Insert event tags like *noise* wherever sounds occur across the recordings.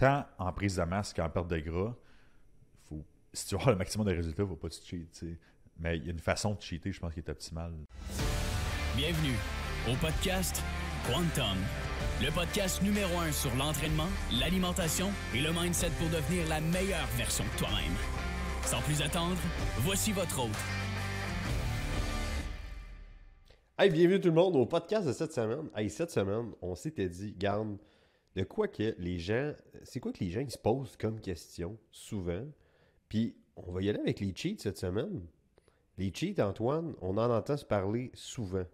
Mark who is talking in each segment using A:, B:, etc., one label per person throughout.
A: tant en prise de masque qu'en perte de gras, faut, si tu veux avoir le maximum de résultats, il ne faut pas te tu Mais il y a une façon de cheater, je pense, qui est optimale. Bienvenue au podcast Quantum, le podcast numéro un sur l'entraînement, l'alimentation et le mindset pour devenir la meilleure version de toi-même. Sans plus attendre, voici votre hôte,
B: Hey, bienvenue tout le monde au podcast de cette semaine. Hey, cette semaine, on s'était dit, garde, de quoi que les gens, c'est quoi que les gens ils se posent comme question souvent. Puis on va y aller avec les cheats cette semaine. Les cheats, Antoine, on en entend se parler souvent.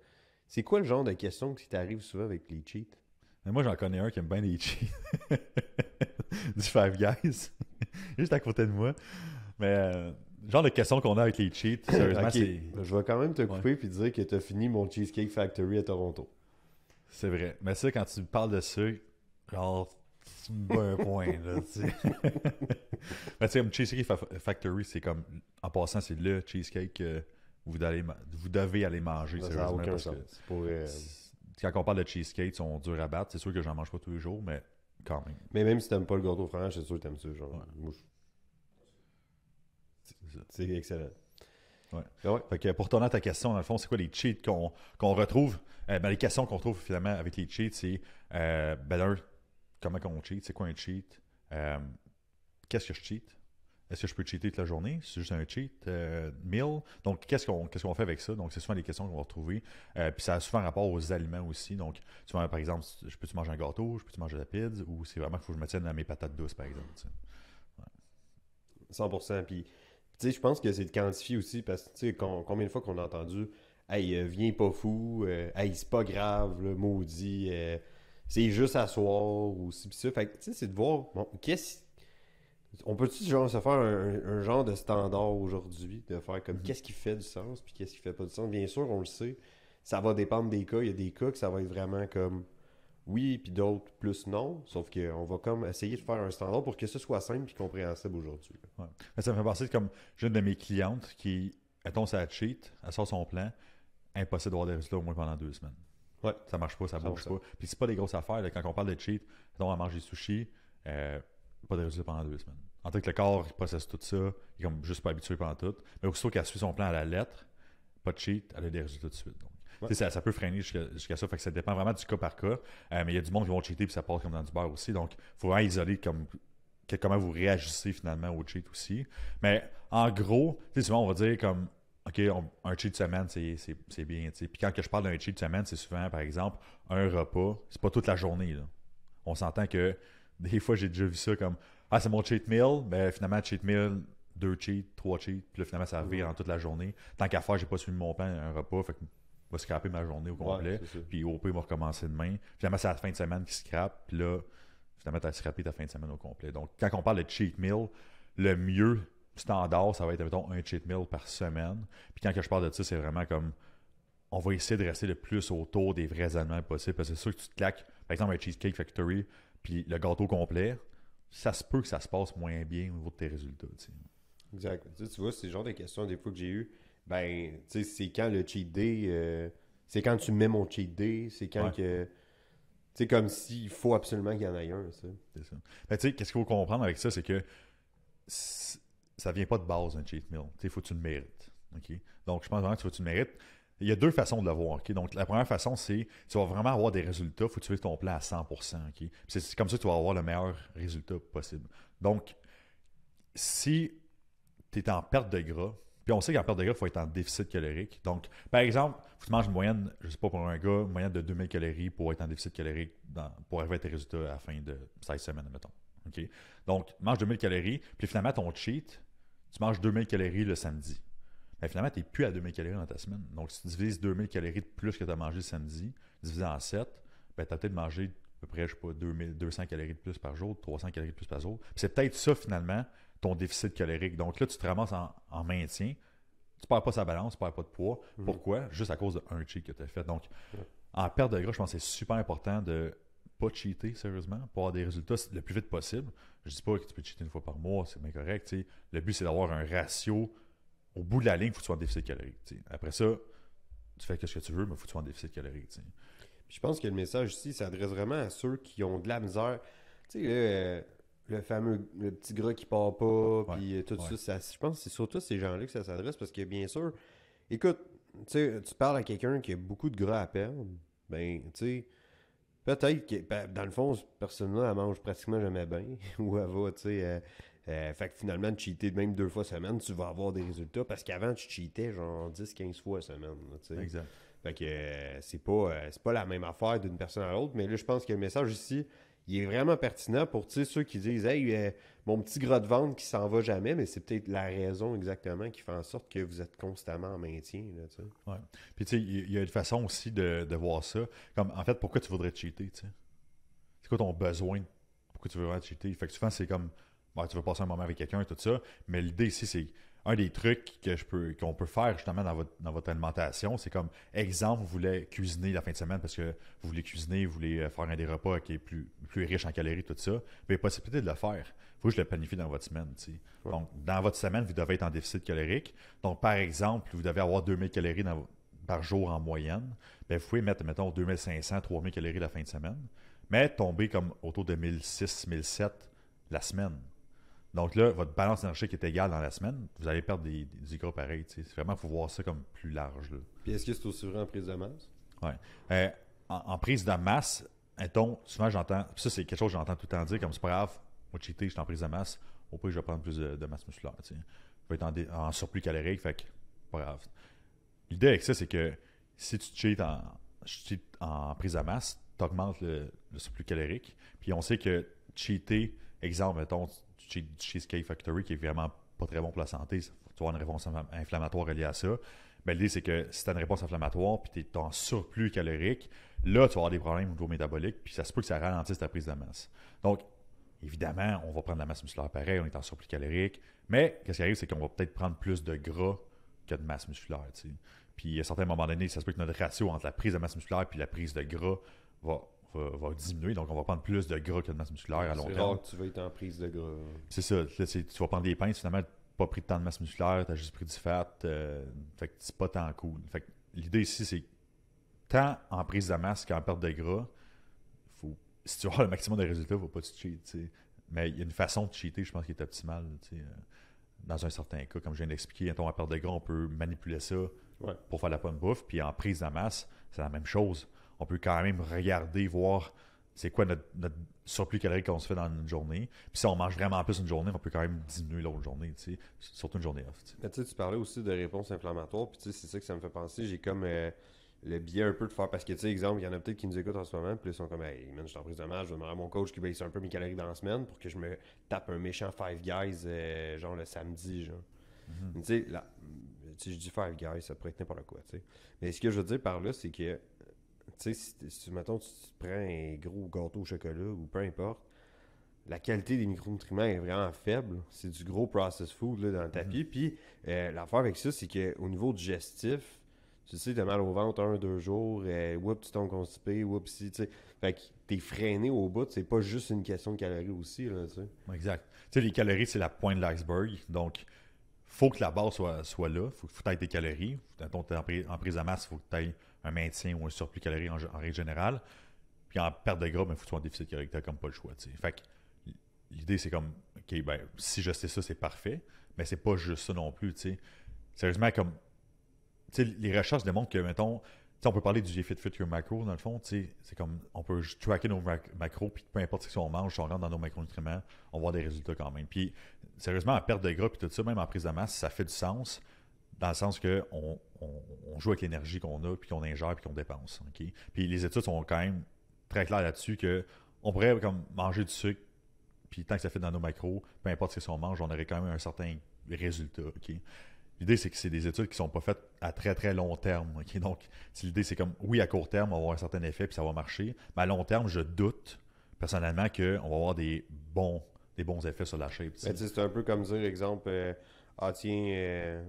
B: C'est quoi le genre de question qui t'arrive souvent avec les cheats?
A: moi, j'en connais un qui aime bien les cheats. *laughs* du Five Guys. *laughs* Juste à côté de moi. Mais euh, le genre de question qu'on a avec les cheats, *coughs* sérieusement, Je vais
B: quand même te couper et puis dire que t'as fini mon Cheesecake Factory à
A: Toronto. C'est vrai. Mais ça, quand tu parles de ça, Genre, c'est un point, là, tu sais. *laughs* tu sais, comme Cheesecake Factory, c'est comme, en passant, c'est le cheesecake que vous, vous devez aller manger, ça sérieusement, parce sens. que... Euh, quand on parle de cheesecake, ils sont durs à battre. C'est sûr que j'en mange pas tous les jours, mais quand même.
B: Mais même si t'aimes pas le gâteau au c'est sûr que t'aimes ça, genre. C'est excellent.
A: Ben ouais. Fait que pour tourner à ta question, dans le fond, c'est quoi les cheats qu'on retrouve? Euh, ben, les questions qu'on retrouve finalement avec les cheats, c'est euh, ben, comment on cheat, c'est quoi un cheat, euh, qu'est-ce que je cheat, est-ce que je peux cheater toute la journée? C'est juste un cheat? Euh, Donc, qu'est-ce qu'on fait avec ça? Donc, c'est souvent des questions qu'on va retrouver. Euh, puis, ça a souvent rapport aux aliments aussi. Donc, souvent, par exemple, je peux-tu manger un gâteau? Je peux-tu manger de la pizza? Ou c'est vraiment qu'il faut que je me tienne à mes
B: patates douces, par exemple. 100%. Puis, tu sais, je pense que c'est de quantifier aussi parce que, tu sais, combien de fois qu'on a entendu « Hey, euh, viens pas fou. hey, c'est pas grave, le maudit c'est juste asseoir ou si pis ça. Fait que, tu sais, c'est de voir, bon, qu'est-ce. On peut-tu genre se faire un, genre de standard aujourd'hui, de faire comme mhm. qu'est-ce qui fait du sens, puis qu'est-ce qui fait pas du sens? Bien sûr, on le sait, ça va dépendre des cas. Il y a des cas que ça va être vraiment comme oui, puis d'autres plus non. Sauf qu'on va comme essayer de faire un standard pour que ce soit simple et compréhensible aujourd'hui.
A: Ouais. Ça me fait penser comme j'ai une de mes clientes qui, elle ça sa cheat, elle sort son plan, impossible d'avoir des résultats au moins pendant deux semaines ça marche pas, ça, bouge pas. Puis c'est pas des grosses affaires. quand on parle de cheat, on va manger du sushi, euh, pas de résultats pendant deux semaines. En tant que le corps, il processe tout ça, il est comme juste pas habitué pendant tout. Mais aussitôt qu'elle suit son plan à la lettre, pas de cheat, elle a des résultats tout de suite. Donc. Ça, peut freiner jusqu'à ça. Fait que ça dépend vraiment du cas par cas. Euh, mais il y a du monde qui vont cheater puis ça passe comme dans du beurre aussi. Donc, il faut vraiment isoler comme, comment vous réagissez finalement au cheat aussi. Mais en gros, tu souvent on va dire comme OK, un cheat de semaine, c'est bien. Puis quand je parle d'un cheat de semaine, c'est souvent, par exemple, un repas. C'est pas toute la journée. Là. On s'entend que *laughs* des fois, j'ai déjà vu ça comme Ah, c'est mon cheat meal. Mais ben, finalement, cheat meal, deux cheats, trois cheats. Puis là, finalement, ça revient en toute la journée. Tant qu'à faire, j'ai pas suivi mon plan, un repas. Fait que je vais scraper ma journée au complet. puis OP va recommencer demain. Finalement, c'est la fin de semaine qui scrape. Puis là, finalement, tu as scrapé ta fin de semaine au complet. Donc, quand on parle de cheat meal, le mieux, standard, ça va être, mettons, un cheat meal par semaine. Puis quand je parle de ça, c'est vraiment comme on va essayer de rester le plus autour des vrais aliments possibles. Parce que c'est sûr que tu te claques, par exemple, un Cheesecake Factory, puis le gâteau complet,
B: ça se peut que ça se passe moins bien au niveau de tes résultats. Exact. Tu, vois, c'est le genre de questions des fois que j'ai eu. Ben, tu sais, c'est quand le cheat day, euh, c'est quand tu mets mon cheat day, c'est quand que. C'est comme s'il faut absolument qu'il y en ait un. C'est ça. mais ben,
A: tu sais, qu'est-ce qu'il faut comprendre avec ça, c'est que ça vient pas de base, un cheat meal. Il faut que tu le mérites. Donc, je pense vraiment que tu, le mérites. Il y a deux façons de le voir. Donc, la première façon, c'est tu vas vraiment avoir des résultats. Il faut que tu ton plan à 100 okay? C'est comme ça que tu vas avoir le meilleur résultat possible. Donc, si tu es en perte de gras, puis on sait qu'en perte de gras, il faut être en déficit calorique. Donc, par exemple, faut que tu manges une moyenne, je ne sais pas pour un gars, une moyenne de 2000 calories pour être en déficit calorique pour arriver à tes résultats à la fin de 16 semaines, mettons. OK? Donc, mange 2000 calories, puis finalement, ton cheat, tu manges 2000 calories le samedi. Mais finalement, tu n'es plus à 2000 calories dans ta semaine. Donc, si tu divises 2000 calories de plus que tu as mangé le samedi, divisé en 7, ben, tu as peut-être mangé à peu près, je sais pas, 200 calories de plus par jour, 300 calories de plus par jour. c'est peut-être ça, finalement, ton déficit calorique. Donc là, tu te ramasses en, maintien. Tu perds pas sa balance, tu perds pas de poids. Mhm. Pourquoi? Juste à cause d'un cheat que tu as fait. Donc, en perte de gras, je pense que c'est super important de pas cheater, sérieusement, pour avoir des résultats le plus vite possible. Je dis pas que tu peux cheater une fois par mois, c'est bien correct. Le but, c'est d'avoir un ratio. Au
B: bout de la ligne, faut que tu sois en déficit calorique. Après ça, tu fais qu'est ce que tu veux, mais faut que tu sois en déficit calorique. T'sais. Je pense que le message ici s'adresse vraiment à ceux qui ont de la misère. Tu sais, le, fameux le petit gras qui part pas, puis tout ça, Je pense que c'est surtout ces gens-là que ça s'adresse parce que, bien sûr, écoute, tu parles à quelqu'un qui a beaucoup de gras à perdre, ben, tu sais, Peut-être que, ben, dans le fond, personnellement, elle mange pratiquement jamais bien. *laughs* Ou elle va, tu sais. Euh, euh, fait que finalement, de cheater même deux fois semaine, tu vas avoir des résultats. Parce qu'avant, tu cheatais genre 10-15 fois semaine. exact. Fait que euh, c'est pas, pas la même affaire d'une personne à l'autre. Mais là, je pense que le message ici, il est vraiment pertinent pour ceux qui disent Hey, euh, mon petit gras de vente qui s'en va jamais, mais c'est peut-être la raison exactement qui fait en sorte que vous êtes constamment en maintien.
A: Là, Puis tu sais, il y a une façon aussi de, voir ça. Comme en fait, pourquoi tu voudrais te cheater, tu sais? C'est quoi ton besoin? Pourquoi tu veux vraiment te cheater? Fait que souvent, c'est comme tu veux passer un moment avec quelqu'un et tout ça. Mais l'idée ici, c'est un des trucs que je peux, qu'on peut faire justement dans votre, alimentation, c'est comme exemple, vous voulez cuisiner la fin de semaine parce que vous voulez cuisiner, vous voulez euh, faire un des repas qui est plus, plus riche en calories, tout ça, mais possibilité de le faire. Il faut que je le planifie dans votre semaine. Donc, dans votre semaine, vous devez être en déficit calorique. Donc, par exemple, vous devez avoir 2000 calories par jour en moyenne. Bien, vous pouvez mettre, mettons, 2500, 3000 calories la fin de semaine, mais tomber comme autour de 1006, 1007 la semaine. Donc là, votre balance énergétique est égale dans la semaine, vous allez perdre des, des gras pareils. C'est vraiment, il faut voir ça comme plus large. Là.
B: Puis est-ce que c'est aussi vrai en prise de masse?
A: Oui. Euh, en, prise de masse, mettons, souvent j'entends, ça c'est quelque chose que j'entends tout le temps dire, comme c'est pas grave, moi cheaté, je suis en prise de masse, au pire je vais prendre plus de, masse musculaire. T'sais. Je vais être en, surplus calorique, fait que pas grave. L'idée avec ça, c'est que si tu cheats en, cheat en prise de masse, tu augmentes le, le, surplus calorique. Puis on sait que cheater, exemple, mettons, Cheesecake Factory qui est vraiment pas très bon pour la santé, tu as une réponse inflammatoire liée à ça. Mais l'idée, c'est que si tu as une réponse inflammatoire puis tu es en surplus calorique, là, tu vas avoir des problèmes au niveau métabolique, puis ça se peut que ça ralentisse ta prise de masse. Donc, évidemment, on va prendre la masse musculaire pareil, on est en surplus calorique, mais qu'est-ce qui arrive, c'est qu'on va peut-être prendre plus de gras que de masse musculaire. Puis à certains moments donné, ça se peut que notre ratio entre la prise de masse musculaire et la prise de gras va va, diminuer. Donc, on va prendre plus de gras que de masse musculaire à long terme. que
B: tu vas être en prise de gras.
A: C'est ça. tu vas prendre des pinces, finalement, pas pris de temps de masse musculaire, tu as juste pris du fat. Euh, fait que c'est pas tant cool. Fait l'idée ici, c'est tant en prise de masse qu'en perte de gras, faut, si tu veux le maximum de résultats, faut pas te cheater. Mais il y a une façon de cheater, je pense, qui est optimale. Euh, dans un certain cas, comme je viens d'expliquer, en perte de gras, on peut manipuler ça pour faire la pomme bouffe. Puis en prise de masse, c'est la même chose on peut quand même regarder, voir c'est quoi notre, surplus calorique qu'on se fait dans une journée. Puis si on mange vraiment plus une journée, on peut quand même diminuer l'autre journée, tu sais, surtout une journée off.
B: Tu tu, parlais aussi de réponse inflammatoires. puis tu sais, c'est ça que ça me fait penser. J'ai comme euh, le biais un peu de faire, parce que tu sais, exemple, il y en a peut-être qui nous écoutent en ce moment, puis ils sont comme, hey man, je suis en prise de mal, je vais demander à mon coach qui baisse un peu mes calories dans la semaine pour que je me tape un méchant Five Guys, euh, genre le samedi, genre. Mm-hmm. Tu sais, là, tu je dis Five Guys, ça pourrait être n'importe quoi, tu sais. Mais ce que je veux dire par là, c'est que tu sais, si, tu, prends un gros gâteau au chocolat ou peu importe, la qualité des micronutriments est vraiment faible. C'est du gros processed food dans le tapis. Mhm. Puis euh, l'affaire avec ça, c'est qu'au niveau digestif, tu sais, t'as mal au ventre un, deux jours, et euh, oups, tu tombes constipé, oups, si, tu sais. Fait que t'es freiné au bout, c'est pas juste une question de calories aussi, là, tu sais.
A: Exact. Tu sais, les calories, c'est la pointe de l'iceberg. Donc, faut que la base soit, soit là. Faut, faut que tu des calories. Faut, ton, en, prise, en prise à masse, faut que tu un maintien ou un surplus calorique en, règle générale. Puis en perte de gras, il ben, faut que tu en déficit calorique, comme pas le choix. Fait l'idée, c'est comme, OK, ben, si je sais ça, c'est parfait, mais c'est pas juste ça non plus. Sérieusement, comme, les recherches démontrent que, mettons, on peut parler du effet fit macro, dans le fond. C'est comme, on peut tracker nos macros, puis peu importe ce qu'on mange, si on rentre dans nos macronutriments, on voit des résultats quand même. Puis, sérieusement, en perte de gras, puis tout ça, même en prise de masse, ça fait du sens dans le sens que on, joue avec l'énergie qu'on a, puis qu'on ingère, puis qu'on dépense. Puis les études sont quand même très claires là-dessus que on pourrait comme manger du sucre, puis tant que ça fait dans nos macros, peu importe ce qu'on mange, on aurait quand même un certain résultat. L'idée, c'est que c'est des études qui sont pas faites à très très long terme. Donc, l'idée, c'est comme oui, à court terme, on va avoir un certain effet, puis ça va marcher, mais à long terme, je doute personnellement qu'on va avoir des bons, des bons effets sur la chaîne. Ben,
B: c'est un peu comme dire, exemple, euh, ah tiens, euh,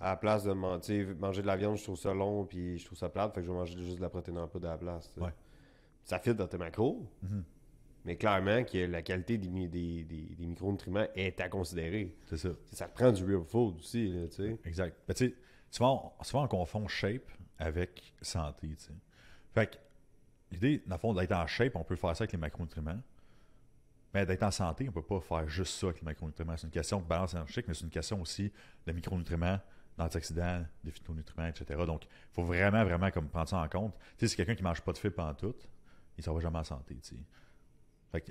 B: à la place de manger, de la viande, je trouve ça long puis je trouve ça plate, fait que je vais manger juste de la protéine un peu de la place. Ça fit dans tes macros, mhm. mais clairement que la qualité des, des, des, micronutriments est à considérer. C'est ça. Ça prend du real food aussi, tu
A: Exact. tu sais, souvent, on confond shape avec santé, tu Fait que l'idée, dans le fond, d'être en shape, on peut faire ça avec les macronutriments. Mais d'être en santé, on ne peut pas faire juste ça avec les macronutriments. C'est une question de balance énergétique, mais c'est une question aussi de micronutriments d'antioxydants, des phytonutriments, etc. Donc, il faut vraiment, vraiment comme prendre ça en compte. Tu sais, si quelqu'un qui ne mange pas de fibres en tout, il ne s'en jamais en santé.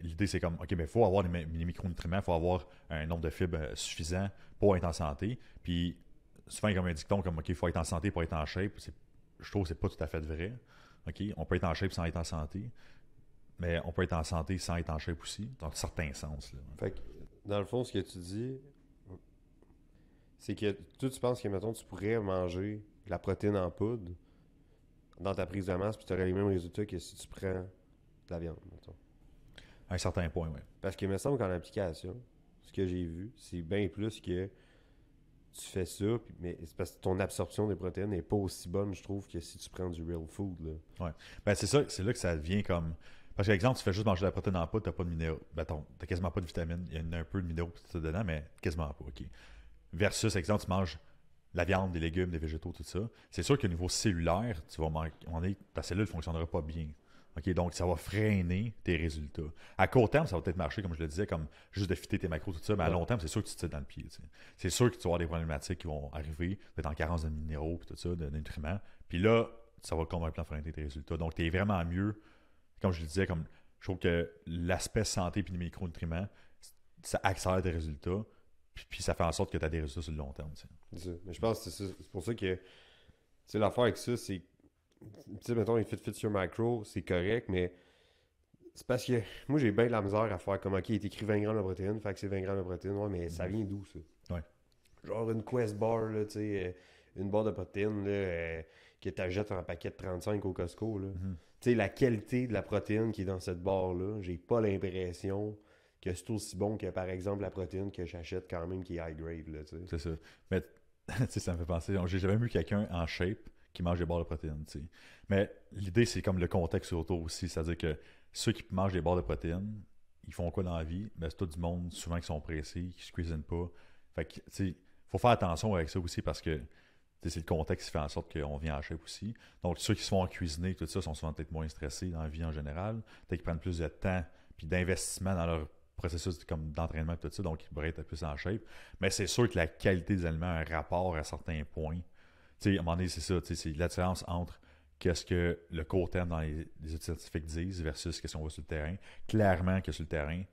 A: l'idée, c'est comme, OK, mais il faut avoir les, micronutriments, il faut avoir un nombre de fibres euh, suffisant pour être en santé. Puis, souvent, il comme un dicton, comme, OK, il faut être en santé pour être en shape. Je trouve que ce pas tout à fait vrai. OK, on peut être en shape sans être en santé, mais on peut être en santé sans être en shape aussi, dans certains sens.
B: Fait dans le fond, ce que tu dis, c'est que toi, tu penses que, mettons, tu pourrais manger la protéine en poudre dans ta prise de masse, puis tu aurais les mêmes résultats que si tu prends de la viande, mettons.
A: À un certain point, oui.
B: Parce qu'il me semble qu'en application, ce que j'ai vu, c'est bien plus que tu fais ça, mais c'est parce que ton absorption des protéines n'est pas aussi bonne, je trouve, que si tu prends du real food. Là.
A: Ben, c'est ça, c'est là que ça devient comme. Parce que, exemple, tu fais juste manger de la protéine en poudre, tu n'as pas de minéraux. Ben, t'as quasiment pas de vitamines. Il y en a un peu de minéraux dedans, mais quasiment pas, ok versus, exemple, tu manges la viande, des légumes, des végétaux, tout ça, c'est sûr qu'au niveau cellulaire, tu vas manquer, ta cellule ne fonctionnera pas bien. donc, ça va freiner tes résultats. À court terme, ça va peut-être marcher, comme je le disais, comme juste de fitter tes macros, tout ça, mais à long terme, c'est sûr que tu te tires dans le pied. C'est sûr que tu vas avoir des problématiques qui vont arriver, d'être en carence de minéraux, tout ça, de, nutriments. Puis là, ça va complètement freiner tes résultats. Donc, tu es vraiment mieux, comme je le disais, comme je trouve que l'aspect santé puis les micronutriments, ça accélère tes résultats. Puis, ça fait en sorte que tu as des résultats sur le long terme.
B: Ça. Mais je pense que c'est pour ça que l'affaire avec ça, c'est. Tu sais, mettons, il fit fit sur macro, c'est correct, mais c'est parce que moi, j'ai bien de la misère à faire comme, OK, il est écrit 20 grammes de protéines, fait que c'est 20 grammes de protéines. Ouais, mais ça mm-hmm. vient d'où, ça? Ouais. Genre une Quest Bar, là, tu sais, euh, une barre de protéines, là, euh, que tu achètes en paquet de 35 au Costco, là. Mm-hmm. Tu sais, la qualité de la protéine qui est dans cette barre-là, j'ai pas l'impression que c'est aussi bon que, par exemple, la protéine que j'achète quand même qui est high grade. C'est ça. Mais *laughs* tu sais,
A: ça me fait penser, j'ai jamais vu quelqu'un en shape qui mange des barres de protéines. sais. Mais l'idée, c'est comme le contexte autour aussi. C'est-à-dire que ceux qui mangent des barres de protéines, ils font quoi dans la vie? Mais ben, c'est tout du monde souvent qui sont pressés, qui se cuisinent pas. Fait que, tu sais, faut faire attention avec ça aussi parce que c'est le contexte qui fait en sorte qu'on vient en shape aussi. Donc, ceux qui se font cuisiner, tout ça, sont souvent peut-être moins stressés dans la vie en général. Peut-être qu'ils prennent plus de temps puis d'investissement dans leur processus comme d'entraînement tout ça, donc il pourrait être plus en shape. Mais c'est sûr que la qualité des aliments a un rapport à certains points. T'sais, à un moment donné, c'est ça, c'est la différence entre qu'est-ce que le court terme dans les, études scientifiques disent versus ce ce qu'on voit sur le terrain. Clairement que sur le terrain,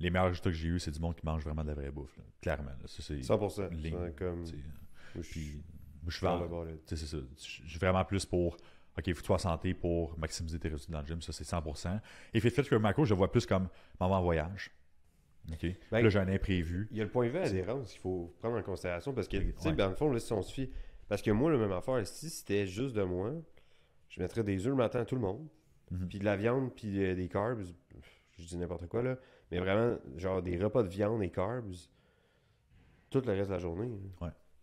A: les meilleurs résultats que j'ai eu, c'est du monde qui mange vraiment de la vraie bouffe. Clairement. Ça, c'est
B: 100%. Ligne, comme... je suis
A: Je vraiment plus pour OK, faut toi santé pour maximiser tes résultats dans le gym, ça c'est 100%. Et fait, fait que Marco, je vois plus comme maman voyage. OK. Ben, là, j'en ai prévu. Il y
B: a le point V adhérence qu'il faut prendre en considération parce que, tu sais, dans le fond, là, si on se fie. Parce que moi, le même affaire, si c'était juste de moi, je mettrais des œufs le matin à tout le monde, mhm. puis de la viande, puis euh, des carbs. Je dis n'importe quoi, là. Mais vraiment, genre des repas de viande et carbs tout le reste de la journée.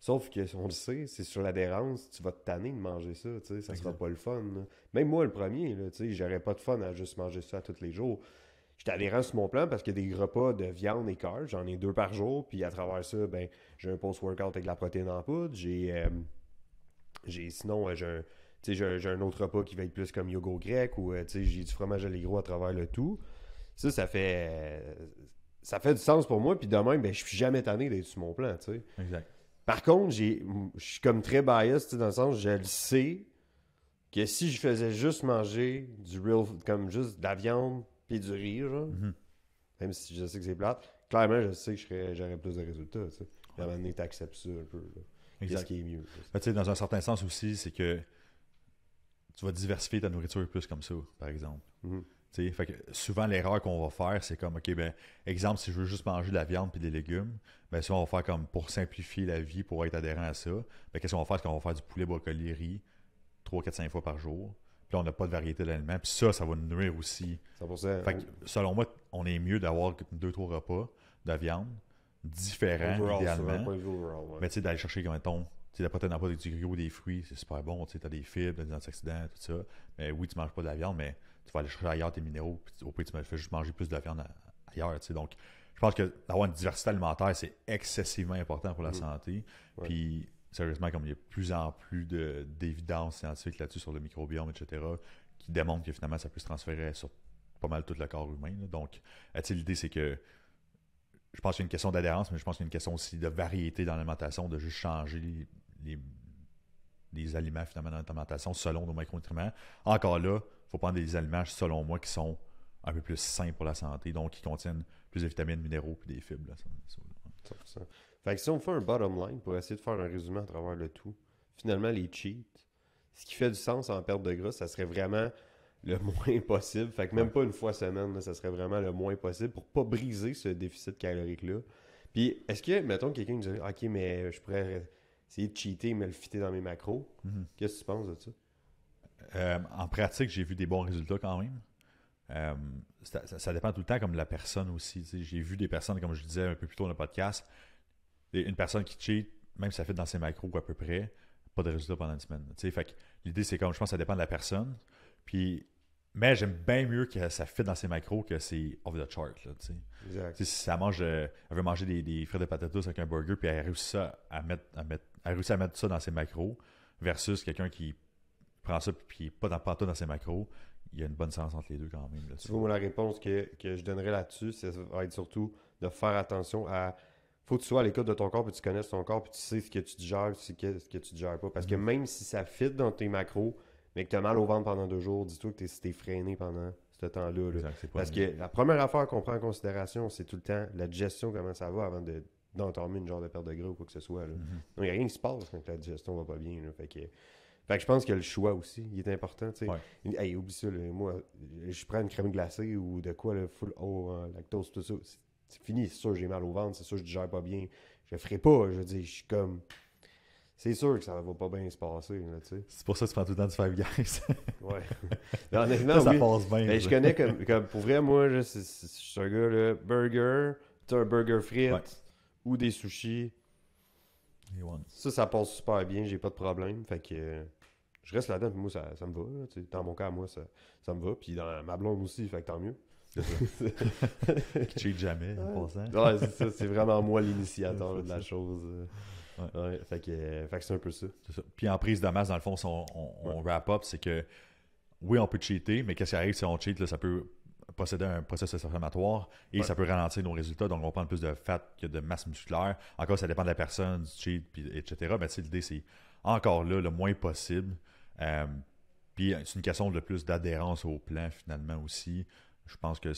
B: Sauf que, on le sait, c'est sur l'adhérence, tu vas te tanner de manger ça, tu sais, ça sera pas le fun. Même moi, le premier, tu sais, j'aurais pas de fun à juste manger ça tous les jours j'étais adhérent sur mon plan parce que des repas de viande et carbs, j'en ai deux par jour, puis à travers ça, ben, j'ai un post-workout avec de la protéine en poudre, j'ai, euh, j'ai sinon, euh, j'ai un, j'ai, un autre repas qui va être plus comme yogourt grec ou euh, j'ai du fromage allégro à travers le tout. Ça, ça fait, ça fait du sens pour moi, puis demain même, ben, je suis jamais tanné d'être sur mon plan, Exact. Par contre, je suis comme très biased, dans le sens, je le sais que si je faisais juste manger du real, comme juste de la viande, puis du rire, mhm. Même si je sais que c'est plate. Clairement, je sais que j'aurais plus de résultats, tu sais. À un un peu, Qu'est-ce qui est
A: mieux. dans un certain sens aussi, c'est que tu vas diversifier ta nourriture plus comme ça, par exemple. Mhm. fait que souvent, l'erreur qu'on va faire, c'est comme, OK, ben, exemple, si je veux juste manger de la viande et des légumes, ben, si on va faire comme pour simplifier la vie, pour être adhérent à ça. Ben, qu'est-ce qu'on va faire? C'est qu'on va faire du poulet, brocoli, riz, 3, 4, 5 fois par jour. Puis on n'a pas de variété d'aliments. Puis ça, ça va nous nuire aussi. Fait que, selon moi, on est mieux d'avoir deux, trois repas de viande différents, idéalement. Mais tu sais, d'aller chercher, comme mettons, tu sais la t'en pas des ou des fruits, c'est super bon. Tu sais t'as des fibres, des antioxydants, tout ça. Mais oui, tu manges pas de la viande, mais tu vas aller chercher ailleurs tes minéraux. au pire, tu me fais juste manger plus de la viande ailleurs. sais, Donc, je pense que d'avoir une diversité alimentaire, c'est excessivement important pour la mm. santé. Puis sérieusement, comme il y a de plus en plus d'évidence scientifiques là-dessus sur le microbiome, etc., qui démontre que finalement, ça peut se transférer sur pas mal tout le corps humain. Là. Donc, l'idée, c'est que je pense qu'il y a une question d'adhérence, mais je pense qu'il y a une question aussi de variété dans l'alimentation, de juste changer les, aliments finalement dans l'alimentation selon nos micronutriments. Encore là, il faut prendre des aliments, selon moi, qui sont un peu plus sains pour la santé, donc qui contiennent plus de vitamines, minéraux,
B: puis des fibres. Là, ça. Fait que si on fait un bottom line pour essayer de faire un résumé à travers le tout, finalement, les cheats, ce qui fait du sens en perte de gras, ça serait vraiment le *laughs* moins possible. Fait que même pas une fois semaine, ça serait vraiment le moins possible pour pas briser ce déficit calorique-là. Puis, est-ce que, mettons, quelqu'un nous Ok, mais je pourrais essayer de cheater, me le fitter dans mes macros. Mhm. Qu'est-ce que tu penses de ça
A: euh, En pratique, j'ai vu des bons résultats quand même. Euh, ça, dépend tout le temps comme de la personne aussi. J'ai vu des personnes, comme je disais un peu plus tôt dans le podcast, une personne qui cheat, même si ça fait dans ses macros à peu près, pas de résultat pendant une semaine. fait l'idée, c'est comme, je pense que ça dépend de la personne. Puis, mais j'aime bien mieux que ça fit dans ses macros que c'est off the chart. si ça mange, euh, elle veut manger des, des frites de patates avec un burger, puis elle réussit à mettre, à mettre, à mettre ça dans ses macros, versus quelqu'un qui prend ça puis n'est pas dans, dans ses macros, il y a une bonne sens entre les deux quand même.
B: la réponse que, que je donnerais là-dessus, c'est surtout de faire attention à faut que tu sois à l'écoute de ton corps, puis tu connaisses ton corps, puis tu sais ce que tu digères, tu ce que tu digères pas. Parce que mm-hmm. même si ça fit dans tes macros, mais que tu as mal au ventre pendant deux jours, dis-toi que tu es, freiné pendant ce temps-là. Parce que la première affaire qu'on prend en considération, c'est tout le temps la digestion, comment ça va avant de d'entamer une genre de perte de gras ou quoi que ce soit. Donc, il n'y a rien qui se passe quand la digestion va pas bien. Fait, que, je pense que le choix aussi, il est important. oublie ça, moi, je prends une crème glacée ou de quoi, le full haut lactose, tout ça c'est fini, c'est sûr, j'ai mal au ventre, c'est sûr, je digère pas bien. Je le ferai pas, je dis, je suis comme. C'est sûr que ça va pas bien se passer, C'est
A: pour ça que tu prends tout le temps du Five Guys. *laughs*
B: ouais. *laughs* Non, ça, ça passe bien. mais ben, je connais *laughs* comme, pour vrai, moi, je, je suis un gars, là, burger, tu un burger frites ou des sushis. Ça, ça passe super bien, j'ai pas de problème. Fait que je reste là-dedans, puis moi, ça, ça me va. dans mon cas, moi, ça, ça me va. Puis dans ma blonde aussi, fait que tant mieux. Qui *laughs* cheat jamais en c'est vraiment moi l'initiateur de la chose. Euh, fait que, c'est un peu ça.
A: Puis en prise de masse, dans le fond, on, wrap up, c'est que oui, on peut cheater, mais qu'est-ce qui arrive si on cheat, ça peut posséder un processus inflammatoire et ça peut ralentir nos résultats. Donc, on prend plus de fat que de masse musculaire. Encore, ça dépend de la personne, du cheat, etc. Mais ben, l'idée, c'est encore là, le moins possible. Euh, puis, euh, c'est une question de plus d'adhérence au plan, finalement, aussi je pense que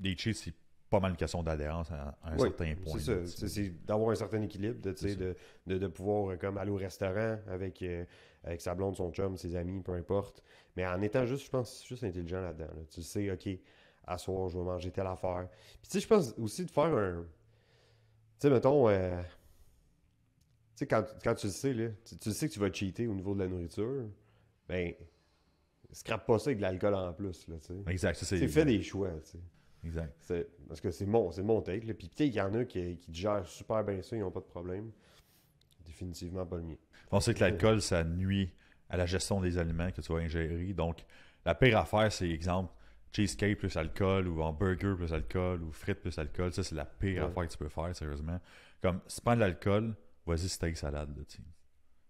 A: les cheats, c'est pas mal une question d'adhérence à,
B: un certain point. C'est ça. C'est d'avoir un certain équilibre, de, de, de, pouvoir euh, comme aller au restaurant avec, euh, avec sa blonde, son chum, ses amis, peu importe. Mais en étant juste, je pense, juste intelligent là-dedans. Tu sais, OK, à soir, je vais manger telle affaire. Puis tu sais, je pense aussi de faire un... Tu sais, mettons... Euh, tu sais, quand, tu le sais, là, tu, sais que tu vas cheater au niveau de la nourriture, ben Scrape pas ça avec de l'alcool en plus. Là, exact. C'est fait des choix. sais. Exact. Parce que c'est mon, mon take. Là. Puis il y en a qui, qui gèrent super bien ça, ils n'ont pas de problème. Définitivement pas le mien. sait que l'alcool,
A: ça nuit à la gestion des aliments que tu vas ingérer. Donc, la pire affaire, c'est exemple cheesecake plus alcool ou hamburger plus alcool ou frites plus alcool. Ça, c'est la pire affaire que tu peux faire, sérieusement. Comme, si tu prends de l'alcool, vas-y steak salade. Là,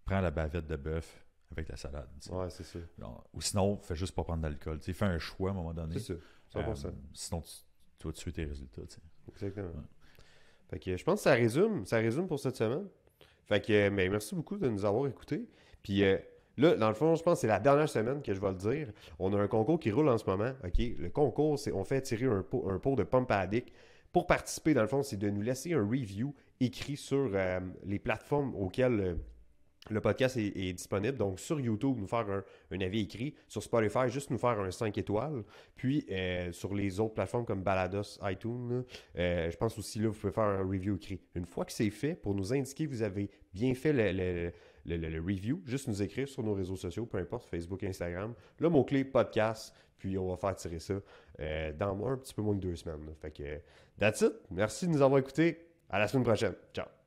A: prends la bavette de bœuf, avec la salade. c'est sûr. ou sinon, fais juste pas prendre d'alcool. Fais
B: un choix à un moment donné. C'est sûr, 100%. Euh, sinon, tu, tu, vas tuer tes résultats. Exactement. je pense que ça résume, ça résume pour cette semaine. Fait que, euh, mais merci beaucoup de nous avoir écoutés. Puis euh, là, dans le fond, je pense que c'est la dernière semaine que je vais le dire. On a un concours qui roule en ce moment. OK? Le concours, c'est on fait tirer un pot, de pompe Pour participer, dans le fond, c'est de nous laisser un review écrit sur les plateformes auxquelles le podcast est, disponible, donc sur YouTube, nous faire un, avis écrit, sur Spotify, juste nous faire un 5 étoiles, puis euh, sur les autres plateformes comme Balados, iTunes, euh, je pense aussi là, vous pouvez faire un review écrit. Une fois que c'est fait, pour nous indiquer que vous avez bien fait le, review, juste nous écrire sur nos réseaux sociaux, peu importe, Facebook, Instagram, le mot-clé podcast, puis on va faire tirer ça euh, dans un petit peu moins de deux semaines. Fait que, that's it, merci de nous avoir écoutés, à la semaine prochaine, ciao!